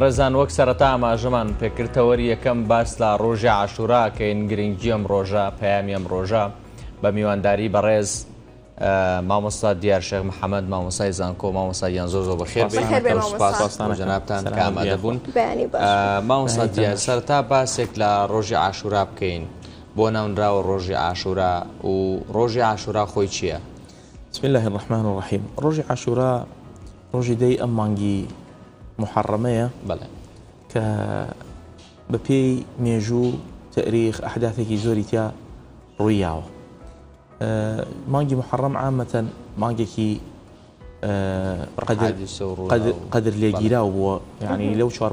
برزان ڕێزان وەک سەرەتا ئاماژەمان پێکردەوەری یەکەم باس لا ڕۆژی عاشورا کەین گرنگجی ئەم ڕۆژە پەیامی ئەم ڕۆژە بە میوانداری بەڕێز آه، مامۆستا دیار شیخ شێخ محەممەد مامۆسای زانکۆ مامۆساییان زۆر زۆر بەخێرستان جنابان کامەدەبوون مامۆستا دیار سرتا باس یک لا ڕۆژی عاشورا بکەین بۆ ناونراوە ڕۆژی عاشورا و ڕۆژی عاشورا خۆی چیه بسم الله الرحمن الرحیم ڕۆژی عاشورا ڕۆژی دی امانگی محرميه بڵێ ك بە پێی مێژوو تەریخ ئەحداثێکی زۆری تیا ڕوویاوە أه، مانگی محرم مانجي كي أه، قدر قدر بووە یعنی يعني لو شار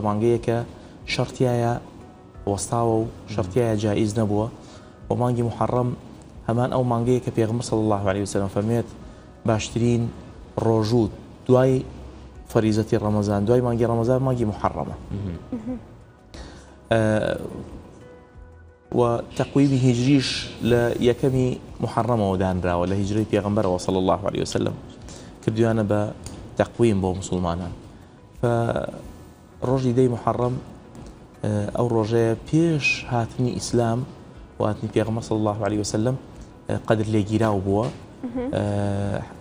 شەرتیایە وەستاوە و شەرتیایە جاییز نەبووە و مانگی محرم همان او مانگەیە کە پێغمە سڵ الله عليه وسلم فميت باشترین روجود دوای رمضان ڕەمەزان دوای رمضان ڕەمەزان محرمة آه، وتقويم هجريش لا يكمي محرمة ودان را ولا هجري في پێغمبەرەوە وصلى الله عليه وسلم تقويم بو تەقویم بۆ مسلمانان دي محرم آه، أو ئەو بيش هاتني إسلام وهاتني في پێغمە صلى الله عليه وسلم آه، قدر جيراو بووە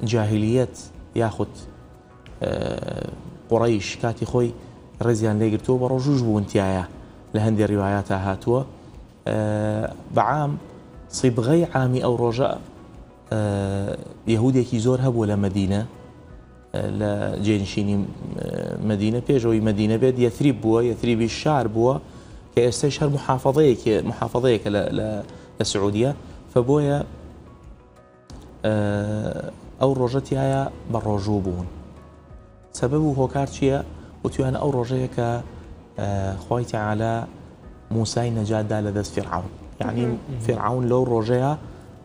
جاهلية یاخود آه، قريش كاتي خوي رزيان ليجرتو برجوج وانتيايا لهندي روايات هاتوا آه، بعام صبغي عامي او رجاء آه، يهودي كي زور هبو لمدينة لجينشيني مدينة بيجوي مدينة بيد يثريب بوا يثريب الشعر بوا كيستشهر محافظيك محافظيك للسعودية فبويا او رجتي هيا بروجوبون سبب هو كارتشيا وتيان أو رجيك آه، خويت على موسى نجاة دالة فرعون يعني فرعون لو رجيا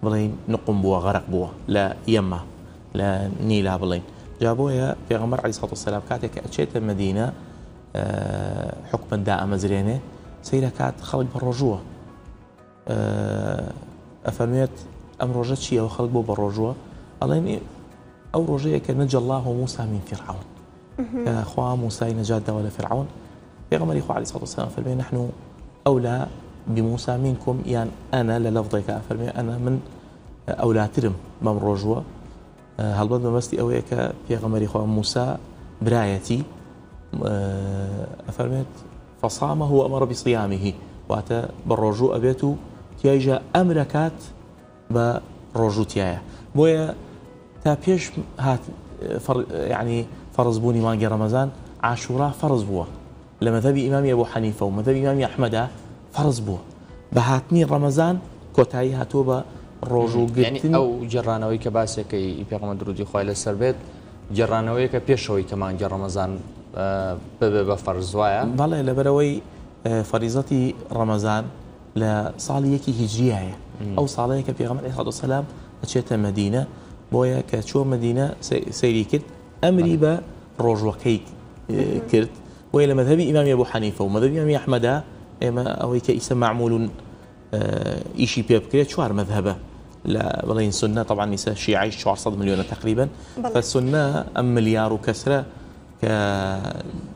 بلين نقم بوا غرق بوا لا يمه لا نيلا بلين جابوها في غمر عليه الصلاة والسلام كاتك أتشيت المدينة آه، حكما دائما زرينة سيرا كات خلق بالرجوة آه، أفهمت أم رجت شيء وخلق بو بالرجوة الله أو رجيك نجى الله موسى من فرعون يا أخوة موسى نجاد ولا فرعون بيغمر إخوة عليه الصلاة والسلام فرمي نحن أولى بموسى منكم يعني أنا للفظك فرمي أنا من أولى ترم مام رجوة آه، هل بد مستي أويك بيغمر إخوة موسى برايتي أفرميت آه، فصامه وأمر بصيامه واتى بالرجوع ڕۆژوو تيجا امركات تیایژە تيايا بويا تا بيش هات يعني فرض بوني مانجي رمضان عاشورا فرض بوه لما ذبي إمام أبو حنيفة وما ذبي إمام أحمد فرض بوه بهاتني رمضان كوتاي هاتوبا روجو يعني أو جرانوي كباسي كي يبيغم درودي خوالي السربيت جرانوي كبيشوي كمان جر رمضان آه، ببب فرزوايا بلا لبروي آه، فريزتي رمضان لصالي يكي هجية أو صالي يكي بيغم عليه الصلاة والسلام مدينة بويا كتشو مدينة سيريكت امري با روجو كيك آه، كرت والى مذهب امام ابو حنيفه ومذهب امام احمد اما او هيك اسم معمول آه، ايشي بيب كريت شوار مذهبه لا بلين سنة طبعا نساء شيعة شوار صد مليون تقريبا فالسنة أم مليار وكسرة ك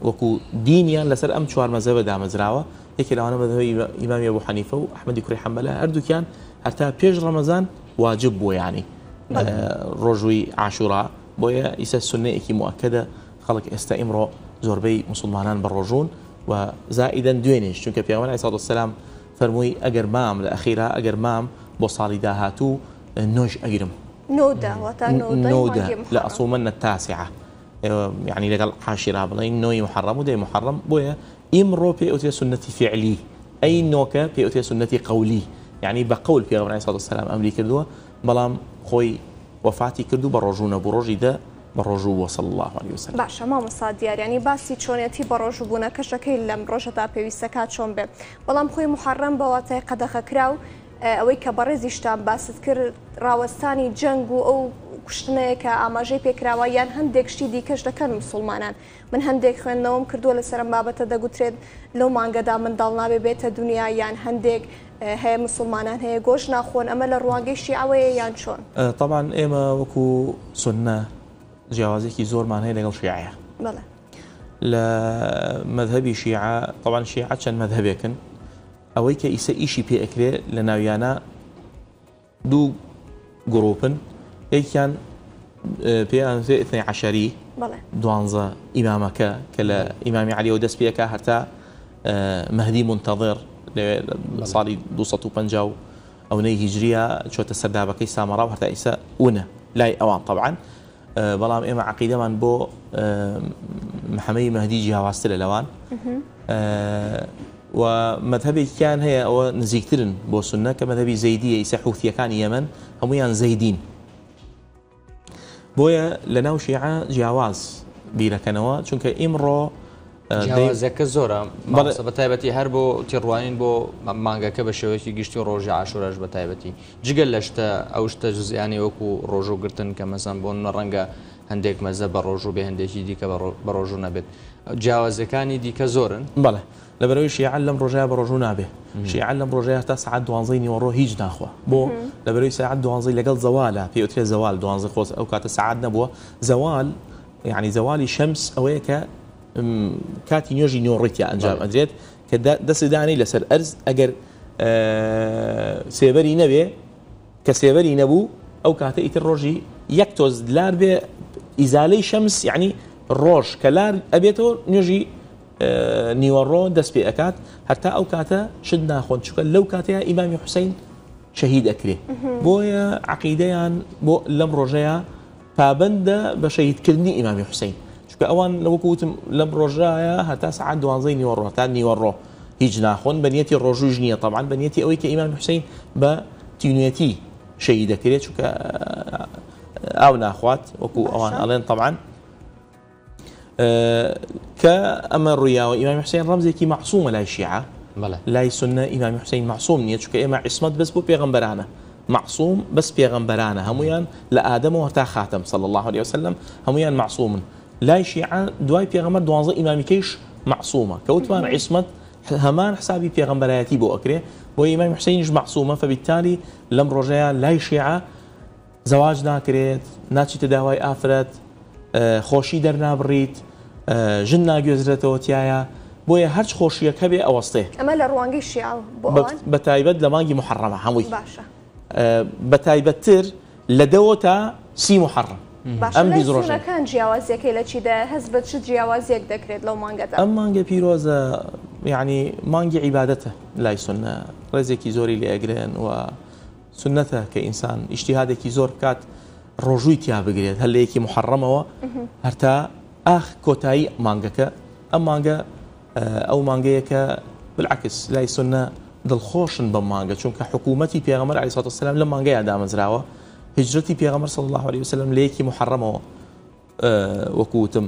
وكو دينيا لسر أم شوار مذهب دا زراوة هيك لو أنا مذهب إمام أبو حنيفة وأحمد كري حملة أردو كان هرتا بيج رمضان واجب يعني آه رجوي عاشوراء بۆیە ئیسە سنەیەکی موکەدە خەڵک ئێستا ئیمڕۆ زوربي مسلمانان بەڕۆژون وزائدا دوينيش چونك في پیاوان ئای ساڵ سلام فەرمووی ئەگەر مام لأخيرا ئەخیرا مام بصالي داهاتو نوج نۆژ ئەگرم نۆدا لە لأصومن التاسعة يعني لقال عاشرا بلين نوي محرم و محرم بويا إمرو في ئەوتێ سنة فعلي أي نوكا في ئەوتێ سنة قولي يعني بقول في پیاوان ئای ساڵ سلام أمريكا دوا بلام خوي وفاتی کردو بە ڕۆژوونە بۆ ڕۆژیدا بە ڕۆژوو وەسەڵ الله عليه وسلم باشە مامەسا دیاریانی باسی چۆنێتی بە ڕۆژوو بوونە کەشەکەی لەم ڕۆژەدا پێویستەکە چۆن بێ بەڵام خۆی محەڕم بەواتای قەدەخە کرا و ئەوەی کە بەڕێزیشتان باست کرد ڕاوەستانی جەنگ و ئەو کوشتنەیە کە ئاماژەی پێکراوە یان هەندێک شتی دیکەش دەکەن مسلمانان من هەندێک خوێندنەوەم کردووە لە سەرم بابەتە دەگوترێت لەو مانگەدا منداڵ نابێ بێتە دنیا یان هەندێک هي مسلمانان هي گۆش ناخۆن ئەمە لە ڕواگەی شیعوەیە یان طبعا طبعا وكو سنة جوازي كي زور هەیە لەگەڵ شیعە بڵێ لا مذهبي شيعة طبعا شیعە چەند مذهبێکن إيشي بي ئیسە لنا ويانا دو جروبن إي كان بي أن في إثني عشري دوانزە دوانزا إمامك كلا إمامي علي ودس پێەکە هەرتا مهدي منتظر نه صالی دو صد او ني هجريا چه تسرد هم کی سامرا و هر تئس اونه اوان طبعا أه، بلام ایم عقيدة من بو أه، محمی مهدی جه واسطه لوان أه، و مذهبی کان هی او نزیکترن بو سنت که مذهبی زیدیه ایسه حوثیه کان یمن همویان زیدین بویا لناو شیعه جیاواز بیرکنوا چونکه امرو آه، جوازك زورا ما بتايبتي هربو تروانين بو مانجا كبشوي في جشتي روجا عاشور اج بتايبتي جيجلشت اوشت جزء يعني اكو روجو قرتن كمثلا بون رنغا هنديك مزه روجو بهندي جي ديك بروجو نبت جوازي كان ديك زورن بلا شي يعلم رجاء بروجو نابه شي يعلم روجا تسعد دوانزيني ورو هيج ناخوا بو لبرويش يعد دوانزي لقل زواله في اوتيل زوال دوانزي خوس او كات سعدنا بو زوال يعني زوالي شمس اويكا کاتی نوێژی نۆڕیتیا ئەنجام ئەدرێت کە دەسدانەی لەسەر ئەرز ئەگەر سێبەری نەبێ کە سێبەری نەبوو ئەو کاتە ئیتر ڕۆژی یەک تۆز لار بێ ئیزالەی شەمس یعنی ڕۆژ کەلار ئەبێتەوە نوێژی نیوەڕۆ دەست پێ ئەکات هەرتا ئەو کاتە شت ناخۆن چکە لەو کاتەیە ئیمامی حوسین شەهید ئەکرێ بۆیە عقیدەیان بۆ لەم ڕۆژەیە پابندە بە شەهیدکردنی ئیمامی حوسین چکە ئەوان لەوەکوتم لەم ڕۆژایە هەتا سعات دوانزەی نیوەڕۆ تا نیوەڕۆ هیچ ناخۆن بەنیەتی ڕۆژوژ نییە تەمان بەنیەتی ئەوەی کە ئیمان حوسین بە تینوێتی شەی دەکرێت چکە ئاو ناخوات وەکو ئەوان ئەڵێن تەمان کە ئەمە ڕویاوە ئیمان حوسین ڕمزێکی مەحسوومە لای شیعە لای سنە ئیمامی حوسین مەحسووم نییە چکە ئێمە عیسمت بەس بۆ پێغمبەرانە معصوم بس بيغمبرانا هميان لآدم وهتا خاتم صلى الله عليه وسلم هميان معصوم لاي شیعان دواي پێغەمبەر دوانزە ئیمامیکەیش معسوومە معصومة عیسمت عصمت حسابی حسابي بۆ ئەکرێ بۆ إمام حسینیش معسوومە فبیتالی لەم ڕۆژەیە لای شیعە زەواج ناکرێت زواج ناكريت ناتشي خۆشی آفرت آه، خوشي در نابريت بۆیە هەرچ خۆشیەکە بو ئەوەستێ ئەمە لە ڕوانگەی شیاو بە تایبەت لە بو محڕەمە هەمووی باشە بە تایبەتتر لە دەوە لدوتا سي محرم باشەکان جیاوازیەکەی لە چیدا هەست بە چ جیاوازیەک دەکرێت لەو مانگەدا ئەم مانگە پیرۆزە یعنی مانگی عیباەتە لای سنە ڕێزێکی زۆری لێ ئەگرێن و سنەتە کە ئینسان ئیشتیهادێکی زۆر بکات ڕۆژووی تیا بگرێت هەل لەیەکی محڕەمەوە هەرتا ئاخ کۆتایی مانگەکە ئەم مانگە ئەو مانگەیەکە بالعکس لای سنە دڵخۆشن بە مانگە چونکە حکوومەتی پێغمەر عیسات سلام لە مانگەی ئادامەزراوە في غمر صلى الله عليه وسلم لەیەکی محرمەوە اه، وكوتم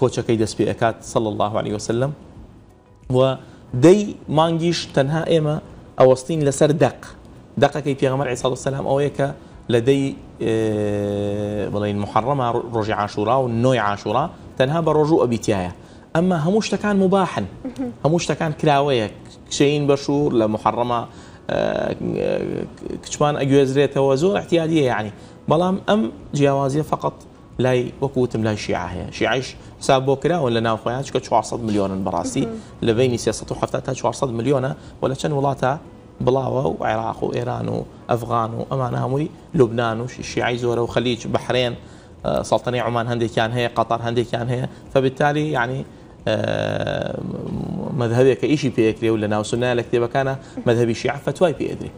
كوتشا كيدس پێ ئەکات سڵ الله عليه وسلم و دەی مانگیش تەنها ئێمە ئەوەستین دق دق دەقەکەی پێغەمەر عیسا صلى الله عليه وسلم دەی اه، بڵین محرمة ڕۆژی عاشورا ونوي عاشوراء عاشورا تەنها بە ڕۆژ و ئەبییتایە ئەمە هەموو شتەکان مباحن هەموو شتەکان کراوەیە کشین کچمان ئەگوێزرێتەوە زۆر احتیادیە يعني بلام ام جيوازيه فقط لاي وكوتم لاي شيعه هي شیعش حساب بۆ ولا لە ناوخۆیان چکە 400 مليون براسي لبيني سياسه 370 400 مليون ولا لە ولاتا وڵاتە وعراق وإيران وأفغان وأمانة هموي لبنان ئەفغان و وخليج بحرين آه، سلطنية عمان هندي كان هي قطر هندي كان هي فبالتالي يعني آه، مذهبێککە ئیشی پێکرێ و لە ناوسنا لە کتێبەکانە مذهبی شیعه فتوای پێدرێ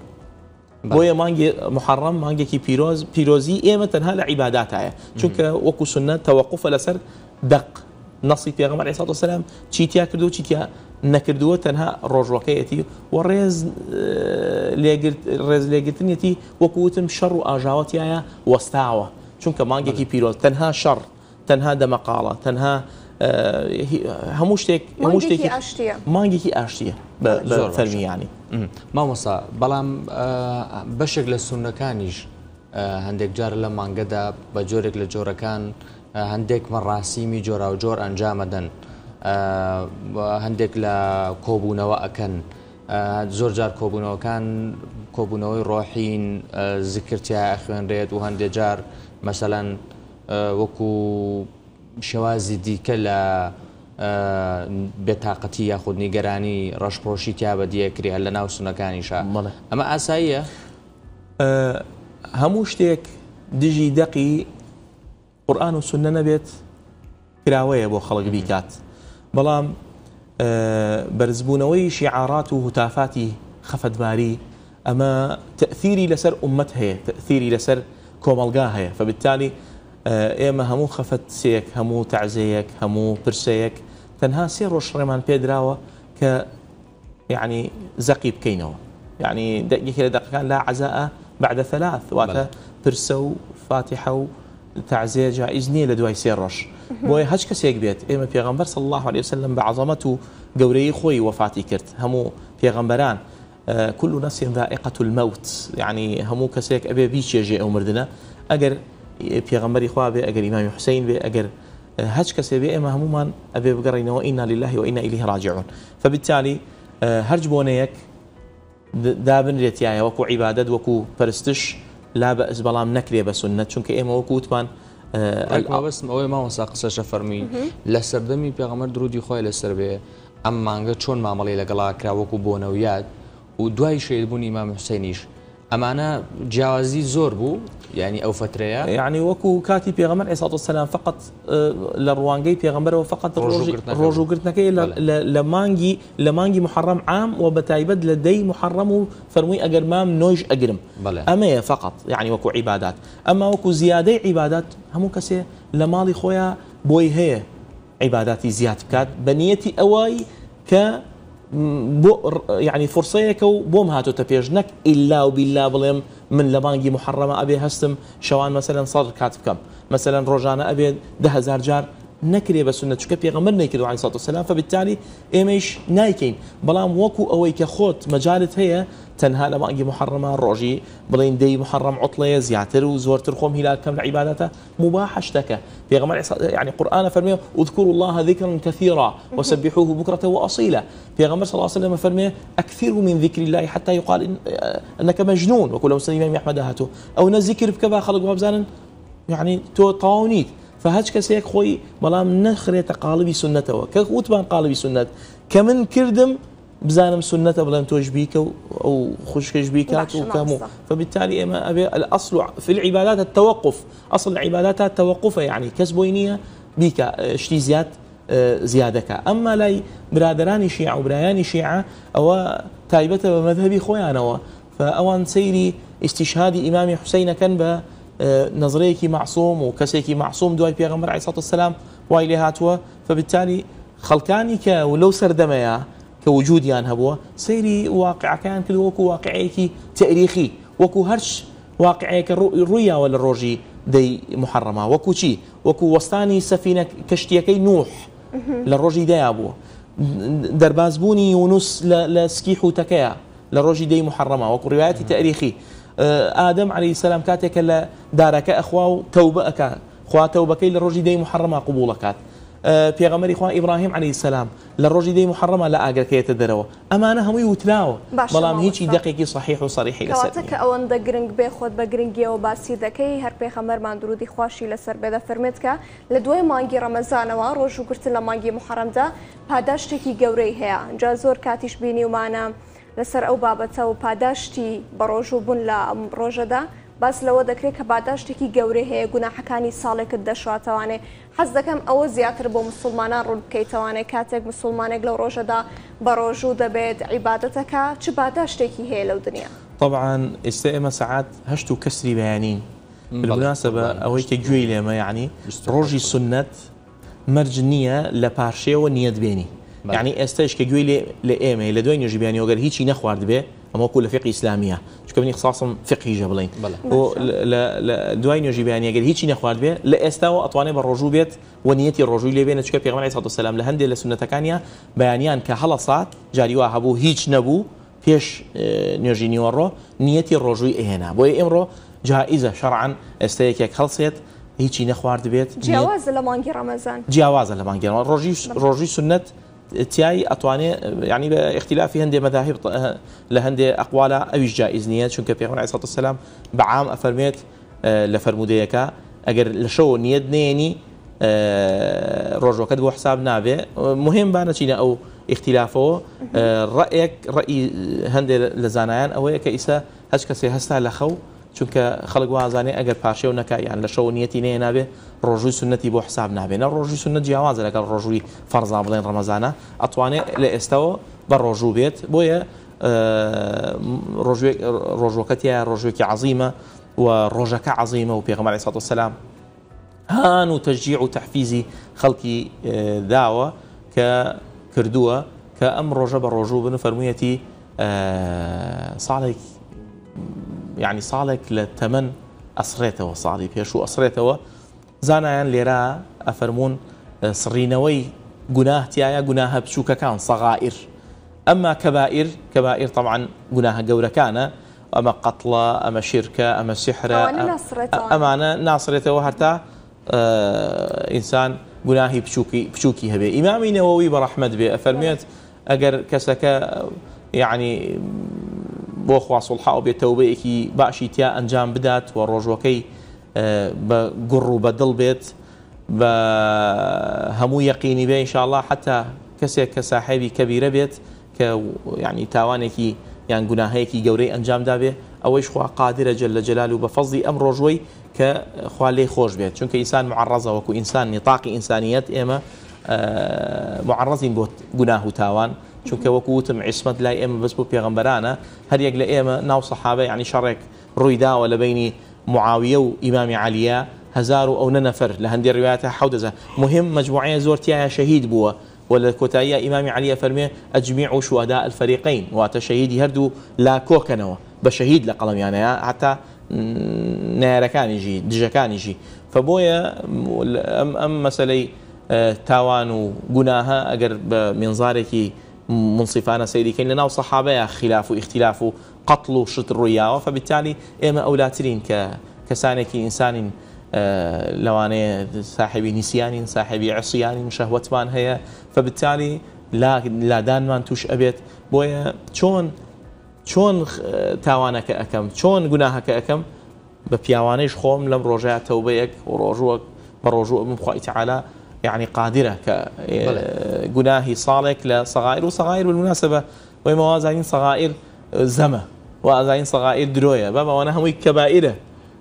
بۆیە مانگی محڕم مانگێکی پیرۆز پیرۆزی ئێمە تەنها لە عیباداتایە چونکە وکو سنت توقف لسر دق نصی نەسی پێغمە عێسا چی تیا کرد و چی تیا نکرد و تنها اه، تەنها ڕۆژڕۆکەیەتی و رز ڕێز ڕێز لێگرتنیەتی وکوتم شر و آجواتی و ئاژاوەتیایە وەستاوە چونکە کی پیروز تنها شر تنها دمقالة تنها هەموو شتێک هەموو شتێکی مانگێکی ئاشتیە بە فەرمیانی مامۆسا بەڵام بەشێک لە سونەکانیش هەندێک جار لە مانگەدا بە جۆرێک لە جۆرەکان هەندێک مەڕاستیمی جۆرا و جۆر ئەنجامەدەن هەندێک لە کۆبوونەوە ئەکەن زۆر جار کۆبوونەوەکان کۆبوونەوەی ڕۆحین زیکرتیا خوێنرێت و هەندێک جار مەسەەن وەکو شێوازی دیکە لە بێتاقەتی یاخود نیگەرانی ڕەشپۆشی تیا بە دیەکری هەر لە ناو سونەکانیش ئەمە ئاساییە هەموو شتێک دژی دەقی قورآن و سنە نەبێت کراوەیە بۆ خەڵک بیکات بەڵام بەرزبوونەوەی شیعارات و هوتافاتی خەفەتماری ئەمە تەثیری لەسەر عمت هەیە تەثیری لەسەر کۆمەلگا هەیە فبتالی ئێمە آه، هەموو خفت سێک هەموو تعزيك هەموو پرسەیەک تەنها سێ ڕۆژ ڕێمان پێدراوە کە يعني زەقی بکەینەوە يعني یەکێ لە دقەکان لا عزاء بعد ثلاث واتا برسو فاتحو تعزية جائزني تعزیە سير نییە بوي دوای سێ بيت إما هەچ کەسێک الله عليه وسلم بعظمته قوري خوي وفاتي كرت همو کرد آه، كل نفس ذائقة الموت يعني همو كسيك أبي بيش يجي أو مردنا أجر پێغەمبەری خوا بێ ئەگەر ئیمامی حوسین بێ ئەگەر اه، هەچ کەسێ بێ ئێمە هەمومان ئەبێ بگەڕینەوە ئینا لله و ئینا ئیلیه راجعون فبالتالی اه، هەرج بۆنەیەک دابنرێتیایە وەکو عیبادت وەکو پرستش لا بە ئەس بەڵام نەکرێ بە سنە چونکە ئێمە وەکووتمان بەستم اه، ئەوەی ماوەسا قسەشە فەرمی لە سەردەمی پێغەمە درودی خۆی لەسەر بێ ئەم مانگە چۆن مامەڵی لەگەڵا کراوەکو بونويات ودواي دوای شێدبوونی إمام حسينيش أمانة انا جوازي زوربو يعني او فتره يعني وكو كاتي بيغمر عليه الصلاه والسلام فقط آه، لروانغي بيغمر وفقط روجو قرتناك لمانجي لمانجي محرم عام وبتايبد لدي محرم فرمي اجرمام نوج اجرم اما فقط يعني وكو عبادات اما وكو زياده عبادات هم كسي لمالي خويا بوي هي عباداتي زياد كات بنيتي اواي ك بۆ یعنی فرسەیەکە و بۆم هاتۆتە پێش نەک ئللا و بیللا بڵێم من لە بانگی محڕەمە ئەبێ هەستم شەوان مەسەلەن سەڵ کات بکەم مەسەلەن ڕۆژانە ئەبێت دههزار جار نكري بسنة سنە چکە غمر نكري عليه الصلاة والسلام فبالتالي إيميش نايكين بلام وكو ئەوەی خوت مجالت هي هەیە تەنها لە مانگی محرمە ڕۆژی بڵین دەی محرم عطڵەیە زیاتر و زۆرتر كم عبادته مباح اشتكى في غمر يعني قرآن فەرمێ اذكروا الله ذكرا كثيرا وسبحوه بكرة وأصيلا غمر صلى الله عليه وسلم فەرمێ أكثر من ذكر الله حتى يقال إن أنك مجنون وكل مسلم يحمد هاتو أو نذكر بك خلق بابزان يعني تو طاونيت فهەچ کەسێک خوي بەڵام نخري تقالبي سنته كوت بان قالبي سنت كمن كردم بزانم سنته بلا تۆش بيك او خشكش بيك بیکات و کەم و الأصل في العبادات التوقف أصل العبادات التوقف يعني كسبوينيه بيك شتي زياد آه، زيادك اما زیادەکە ئەمما لای برادرانی شيعة او تايبته بمذهبي خويا انا بە فأوان سيري ئیسیشهادی امام حسين كنبه نظريكي معصوم وكسيكي معصوم دواي بيغمبر عليه الصلاه والسلام واي لي فبالتالي كا ولو سردميا كوجود يان هبوا سيري واقع كان كل وكو واقعيكي تاريخي وكو هرش واقعيك الرؤيا ولا الروجي دي محرمه وكو شي وكو وسطاني سفينه كشتيكي نوح للروجي دي ابو درباز بوني يونس لسكيحو تكايا للروجي دي محرمه وكو روايتي تاريخي ئادەم علی سلام کاتێکە لە دارەکە ئەخوا و تەوبە ئەک خواتەوبەکەی لە ڕۆژی دەی محڕما قوبوڵەکات پێغەمەری خوا ئیبراهیم علی سلام لە ڕۆژی دەی محڕما لە ئاگەکەیتە دەرەوە ئەمانە هەمووی وتراوە بەڵام هیچی دقێکی صحیح و سەریحی لەسەرکە ئەوەندە گرنگ بێ خۆت بە گرنگیەوە باسی دەکەی هەر پێخەمەرمان درودی خوشی لەسەر بێدە فەرمێتکە لە دوای مانگی ڕەمەزانەوە ڕۆژ و گرتن لە مانگی محەرمدا پاداشتێکی گەورەی هەیە جا زۆر کاتیش بینی ومانە. لەسەر ئەو بابەتە و پاداشتی بەڕۆژوو بوون لە ڕۆژەدا باس لەوە دەکرێت کە باداشتێکی گەورە هەیە گوناحەکانی ساڵێکت دەشاتوانێ حەز دەکەم ئەوە زیاتر بۆ مسلمانان ڕوون بکەیتوانێت کاتێک مسلمانێک لەو ڕۆژەدا بەڕۆژوو دەبێت عیباەتەکە چ باداشتێکی هەیە لەو دنیا طبعاان ئێستا ئێمە سعات هەشت و کەسری بەیانین بناسە بە ئەوەی کە گوێی لێمە یعنی ڕۆژی سنت مەرج نییە لە پارشێەوە نیەت بێنی يعني استش كجوي لي لي ايمي لدوين يجي بيان يوغر هيشي نخوارد به اما كل فقه اسلاميه شو كمني اختصاصهم فقه جبلين و ل ل دوين يجي بيان يوغر هيشي نخوارد به لا استاو اطواني بالرجوبيت ونيه الرجوع بين شكا بيغمر عليه الصلاه والسلام لهندي لسنه كانيا بيانيان كهلصات جاري واهبو هيش نبو اه، فيش نيجي نيورو نيه الرجوع هنا بو امرو جائزه شرعا استيك خلصت هيشي نخوارد بيت جواز لمانجي رمضان جواز لمانجي رمضان روجي روجي سنه تياي اتواني يعني باختلاف هندي مذاهب آه، لهندي اقوالا او جائز نيه شنك في عليه الصلاه والسلام بعام افرميت آه، لفرموديكا اگر لشو نيد نيني آه، رجو كتبو حساب نابي مهم بانا شيني او اختلافه رايك راي هندي لزانايان او هيك اسا هشكسي هسا لخو شنك خلق زاني اگر باشي ونكا يعني لشو نيتي نيني نابي روجوی سنتی بو حسابنا نه بینه روجوی سنت لك لکه روجوی فرض رمزانا أطواني اتوانه لاستو بر روجو بیت بویه اه، روجو روجو کتیا روجو کی عظيمة و روجا کی عظیمه و پیغمبر علیه السلام هان و تشجیع اه، اه، و تحفیزی خلقی داوا ک کردوا روجا بر بنو فرمویتی صالح يعني صالح لتمن أسريته وصالي بيشو أسريته زانایان لێرە ئەفەرمونون صغائر گوناهتیایە كبائر بچووکەکان سەغائر ئەمما کەبائر کەبائر طبعاان گوناهە گەورەکانە ئەمە قەتڵە ئەمە شیرکە ئەمە سحرە ئەمانە ناسرێتەوە هەرتا ئینسان آه، گوناهی بچووکی بچووکی هەبێ ئیمامینەوەی بەڕەحمد بێ ئەفەرمێت ئەگەر کەسەکە یعنی يعني، بۆ خواسڵحاو بێتەوبەیەکی باشی تیا ئەنجام بدات و بە گوڕ و بە دڵ بێت بە هەموو یەقینی بێ انشاءله حتا کەسێک کە ساحێبی کەبیرە بێت کە ینی تاوانێکی یان گوناهەیەکی گەورەی ئەنجامدا بێ ئەوەیش خوا قادرە جل لە جلال و بە فەزی ئەم ڕۆژوەی کە خوا لێ خۆش بێت چونکە ئینسان معڕزە وەکو ئینسان نتاقی ئینسانیت ئێمە معڕزین بۆ گوناه و تاوان چونکە وەکو وتم عیسمت لای ئێمە بەس بۆ پێغمبەرانە هەریەک لە ئێمە ناو سەحابە ینی شەڕێک ڕوویداوە لە بینی معاوية وإمام عليا هزارو هزار ننفر لهندي نەنەفر لە هەندی مهم مجموعية زۆرتیایە شهيد بوا ولا كوتايا إمامي علي فرمي أجمع شهداء الفريقين شهيد هردو لا كوكنوا بشهيد لقلم يعني حتى نارا كان يجي دجا كان يجي فبويا أم أم مسألة آه، تاوان وجناها أجر بمنظارك منصفانا سيدي كان لنا وصحابة خلاف واختلاف قتل شطر رويا فبالتالي إما اولاترين ترين ك كسانك إنسان آه، لواني صاحبي نسيان صاحبي عصيان شهوة من هي فبالتالي لا لا دان من توش أبيت بويا شون شون آه، توانك أكم شون جناهك أكم ببيوانش خوم لم رجع توبيك وروجوك بروجوء من خوي تعالى يعني قادرة آه، ك غناهي صالك لصغائر وصغائر بالمناسبة ويموازين صغائر زمه و صغائر درويا بابا وانا بەوانە كبائرة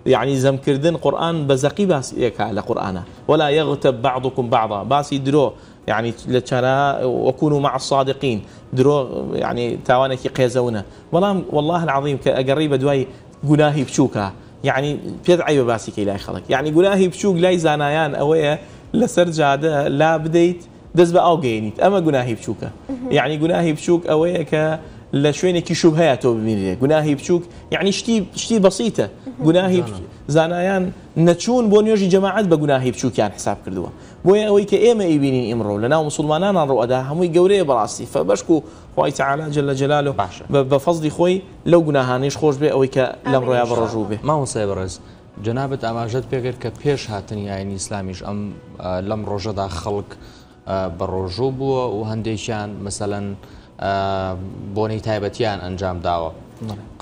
يعني زم كردن قرآن بزقي زەقی باسیەکە لە قورآانە ولا يغتب بعضكم بعضا باس درو يعني لترى وكونوا مع الصادقين درو يعني كي قيزونا والله والله العظيم كقريبه دواي گناهي بشوكا يعني بيدعي كي لا خلق يعني گناهي بشوك لاي زانايان اويا لسر جاده لا بديت دز او جينيت اما گناهي بشوكا يعني گناهي بشوك اويا ك لشويني كي شو هيا تو بمينيه قناهي بشوك يعني شتي شتي بسيطة قناهي زنايان نتشون بونيوجي جماعات بقناهي بشوك يعني حساب كردوا بويا أوي كإما يبينين إمره لنا ومسلمان أنا رو أداه هم يجوري براسي فبشكو خوي تعالى جل جلاله بفضلي خوي لو قناها نيش خوش بي أوي كلمرو يا برجوبي ما هو سيبرز جنابت أما جد بيغير كبيش هاتني يعني إسلاميش أم لمرو جدا خلق برجوبو وهنديشان مثلاً بۆنەی تایبەتیان ئەنجام داوە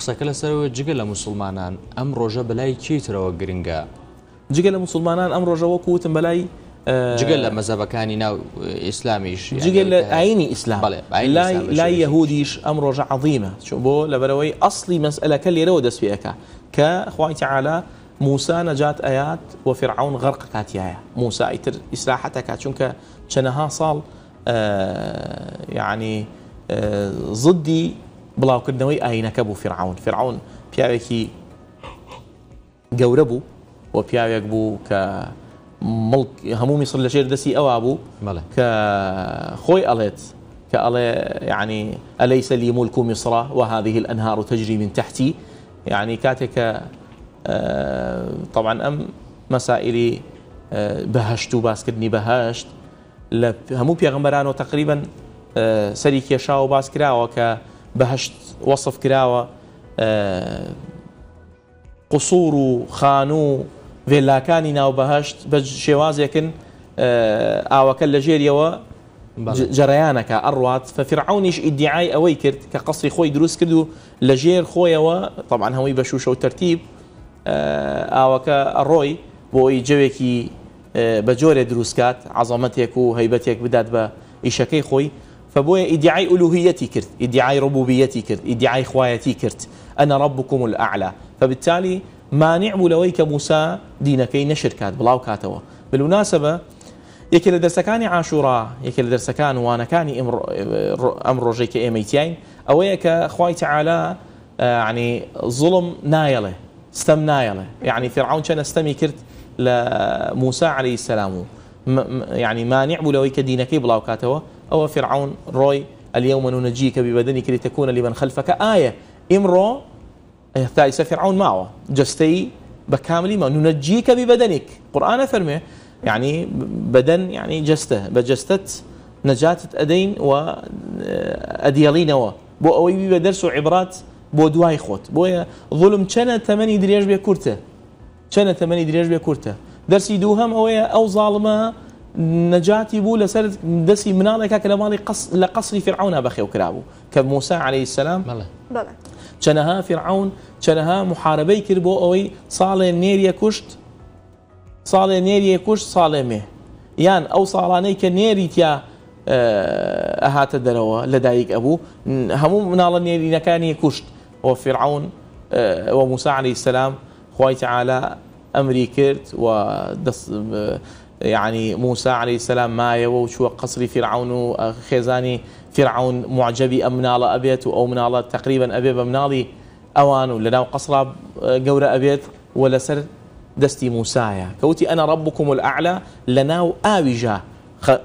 قسەکە لەسەرەوە جگە لە مسلمانان ئەم ڕۆژە بەلای کیترەوە گرنگە جگە لە مسلمانان ئەم ڕۆژەوە کوتم بەلای آه، جگەل لە مەزەبەکانی ناو ئیسلامیش جگەل لە ئاینی ئیسلام لای یهودیش ئەم ڕۆژە عظیمە چون بۆ لەبەرەوەی ئەسلی مەسئلەکە لێرەوە دەستپێەکە کە خوای تعالا موسا نەجات ئەیات و فرعون غەرق کاتیایە موسا ئیتر ئیسلاحەتەکە چونکە چەنەها ساڵ آه، یعنی بلاو كردنوي ئاینەکە بوو فرعون فرعون بيعيكي جوربو وبيعيك بو ك ملك کە مصر میسر لە شێر دەسی ئەوە بوو کە خۆی ئەڵێت کە ئەڵێ یعنی ئەلەی سەلی مولک الأنهار تجري من تحتي يعني كاتك آه، طبعا ام مسائلي بهشتو آه، و بهشت بەهشت بيغمرانو تقريبا سەری کێشاوە باس کراوە کە بەهشت وەصف کراوە قسوور و خان و ڤێلاکانی ناوبەهشت بە شێوازێکن ئاوەکە لە ژێریەوە جەرەیانەکە ئەڕات فەفرعونیش ئیدعای ئەوەی کرد کە قەسی خۆی دروست کرد و لە ژێر خۆیەوە تەمان هەمووی بە شوشە و تەرتیب ئاوەکە ئەڕۆی بۆی جوێکی بە جۆرێ دروستکات عزەمەتێک و هەیبەتێک بدات بە ئیشەکەی خۆی فبويا ادعاي الوهيتي كرت ادعاي ربوبيتي كرت ادعاي خوايتي كرت انا ربكم الاعلى فبالتالي مانع بولەوەی موسى دينك دینەکەی نەشر کات بڵاو کاتەوە بلوناسبە یەکێ لە دەرسەکانی عاشورا یەکێ لە امر امر ئەم ڕۆژێک کە ئێمەیتیین ئەوەیە کە خی تعالا عنی نايله نایەڵێ ستەم يعني فرعون كان استمي كرت لموسى عليه السلام يعني مانع لويك دينك بلاو كاتوا أو فرعون روي اليوم ننجيك ببدنك لتكون لمن خلفك آية إمرو ثالثة فرعون معه جستي بكامل ما ننجيك ببدنك قرآن فرمي يعني بدن يعني جسته بجستت نجاة أدين و آه، أديالين و بو أوي بدرس عبرات بو دواي خوت بو ظلم كان تمني دريج بيا كورته كان تمني دريج بيا كورته درسي دوهم أوي أو ظالمها نجاتي بو لسر دسي منالي كاك لمالي قص لە فرعون بخي وكرابو كموسى عليه السلام كانها فرعون كانها محاربي كربو اوي صالي ساڵێ كشت صالي ساڵێ كشت صالي مه يعني او ئەو ساڵانەی کە نێری تیا ئەهاتە آه، دەرەوە لەدایک ئەبوو هەموو مناڵە نێرینەکانی کوشت و وفرعون و آه، وموسى عليه السلام خوای تعالى ئەمری کرد و يعني موسى عليه السلام ما يو شو قصري فرعون آه، خزاني فرعون معجبي ئەم أبيت أو و تقريبا مناڵە أمنالي أوان بە مناڵی ئەوان آه، أبيت ولا سر دستي موسى و لەسەر دەستی موسایە کەوتی ئەنا ڕبکم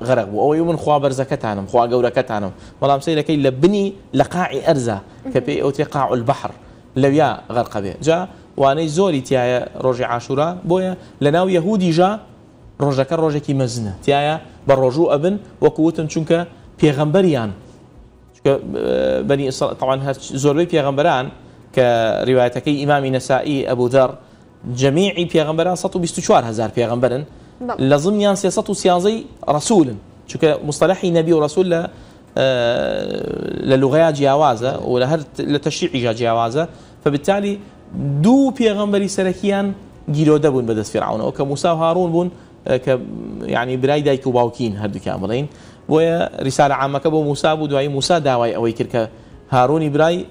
غرق أو يوم من خوا بەرزەکەتانم خوا جورة كتانم سیرەکەی لە كي لبني لقاع أرزا كبي أو تقاع البحر لبيا غرق به جا وأنا زوري تيا رجع عاشورا بويا لنا يهودي جا روجك روجك مزنه تيايا بروجو ابن وكوتن چونك بيغمبريان چونك اه، بني إسرا طبعا هات زوربي بيغمبران كروايتك امام نسائي ابو ذر جميع بيغمبران سطو بيستشوار هزار بيغمبرن لازم يان سيسطو سيازي رسول چونك مصطلحي نبي اه، ورسول لا للغه جاوازه ولا لتشريع جاوازه فبالتالي دو بيغمبري سلكيان جيرو دبون بدس فرعون وكموسى وهارون بون کە ینی برای دایک و باوکین هەردووکیان بڵین بۆیە ریسالە عامەکە بۆ موسا بوو دوایی موسا داوای ئەوەی کرد کە هارونی برای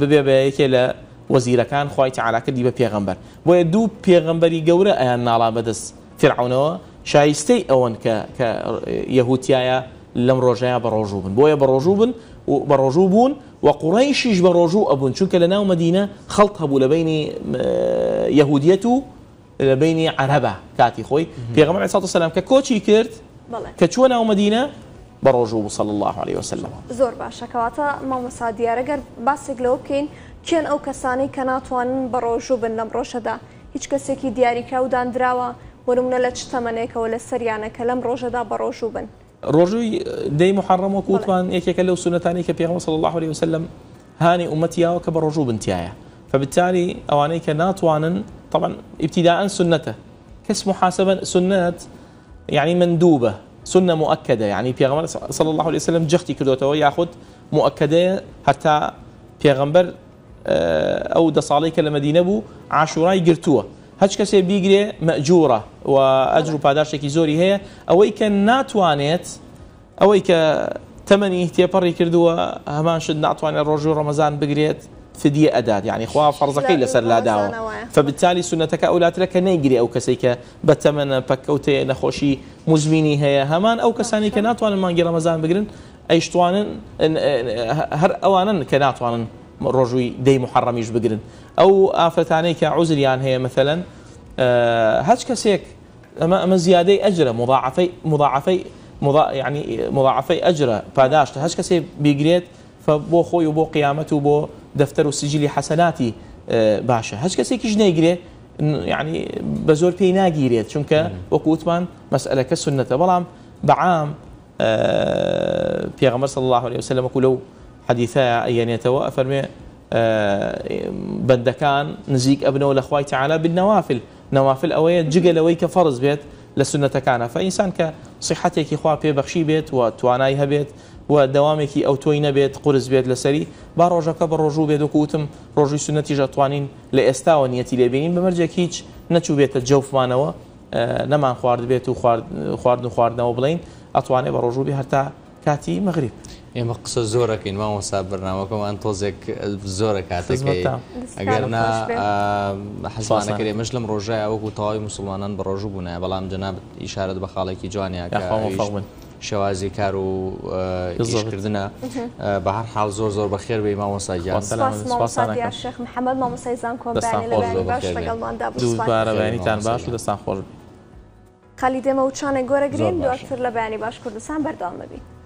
ببێ بە یەکێ لە وەزیرەکان خی تعالاکردی بە پێغمبەر بۆیە دوو پێغمبەری گەورە ئەیان ناڵا بەدەست فرعونەوە شایستەی ئەوەن کە یەهوتایە لەم ڕۆژەیە بە ڕۆژوو بن بۆیە بە ڕۆژوو بن و بە ڕۆژوو بوون و قوڕیشیش بە ڕۆژوو ئەبوون چونکە لە ناو مدینە خەڵت هەبوو لە بینی یەهودیەت و بيني عربة كاتي خوي في غمرة صلى الله عليه وسلم ككوتشي كرت كتشونا ومدينة بروجو صلى الله عليه وسلم زور باشا كواتا ما مسادي رجر بس جلوكين كين أو كساني كناتوان بروجو بالنمروشة ده هیچ کسی که دیاری که اودان دروا ورم نلچ تمنه که ول سریانه دا بر بن روزی دي محرم و کوتمان یکی سنة سنتانی که پیامبر صلی الله عليه وسلم هاني أمتي امتیا و کبر روشو بن تیاه فبالتالی ناتوانن طبعا ابتداء سنته كاسمه سنة سنات يعني مندوبة سنة مؤكدة يعني بيغمبر صلى الله عليه وسلم جختي كردوته ويأخذ مؤكدة حتى بيغمبر اه، او ده صاليك لمدينة بو عاشوراي قرتوه هەچ كسي بیگرێ مأجورة وأجر ئەجر زوري هي زۆری ناتوانيت ئەوەی تمني ناتوانێت ئەوەی کە تەمەنی تێپەڕی کردووە هەمان شت ناتوانێت فدية أداد يعني إخوة فرزك لسر لا داوة فبالتالي سنة أولاد لك نيجري أو كسيك بتمنى بكوتي نخوشي مزميني هي همان أو كساني كناتوان ما نجي رمضان بقرن أيش توان هر أوانا كناتوان رجوي دي محرم يش بقرن أو آفتاني كعزريان هي مثلا أه هاتش كسيك أما أما زيادة أجرة مضاعفي مضاعفي مضا يعني مضاعفي أجرة فاداش هاتش كسيك بيجريت فبو خوي وبو قيامته وبو دفتر وسجل حسناتي باشا سجلی كسي كيش نيجري يعني بزور بينا جيريت شنكا پێی ناگیرێت چونکە وەکووتمان مەسئلەکە بعام بەڵام صلى الله عليه وسلم كلو حديثا ئەیەنێتەوە ئەفەرمێ اه، بەندەکان نزیک نزيك ابنه خوای تعالا بالنەوافل بالنوافل نوافل جگەلەوەی کە فەرز بێت بيت سنتەکانە كان کە صحتێکی خوا پێبەخشی بيت وتواناي توانای و دەوامێکی ئەو تۆی نەبێت قرس بێت لەسەری با ڕۆژەکە بە ڕۆژوو بێت وکوتم ڕۆژی سونەتی ژەتوانین لە ئێستاوە نیەتی لێبینین بەمەرجێک هیچ نەچوو بێتە جەوفمانەوە نەمان خوارد بێت و خوارد و خواردنەوە بڵین ئەتوانێت بە ڕۆژوبی هەرتا کاتی مەغریب. ئێمە قسە زۆرەکەین مامۆسا بەرنامەکەمان تۆزێک زۆرە کاتەکەی ئەگەرنا حەزانەکە ئێمەش لەم ڕۆژای ئەوەکو تەواوی مسلمانان بە ڕۆژوو بوونە بەڵام جەناب ئیشارەت بە خاڵێکی جوانیاکە شێوازی کار و ئیشکردە بە هەر حال زۆر زۆر بەخێر بێ مامۆساجیان شخ محەممەد مامۆسایزان کۆبارەبیانیتان باش و دەستان خۆش خالی دێمە و چانە گۆرەگرین دواتر لە بەیانی باش کوردستان بەرداوام ببین.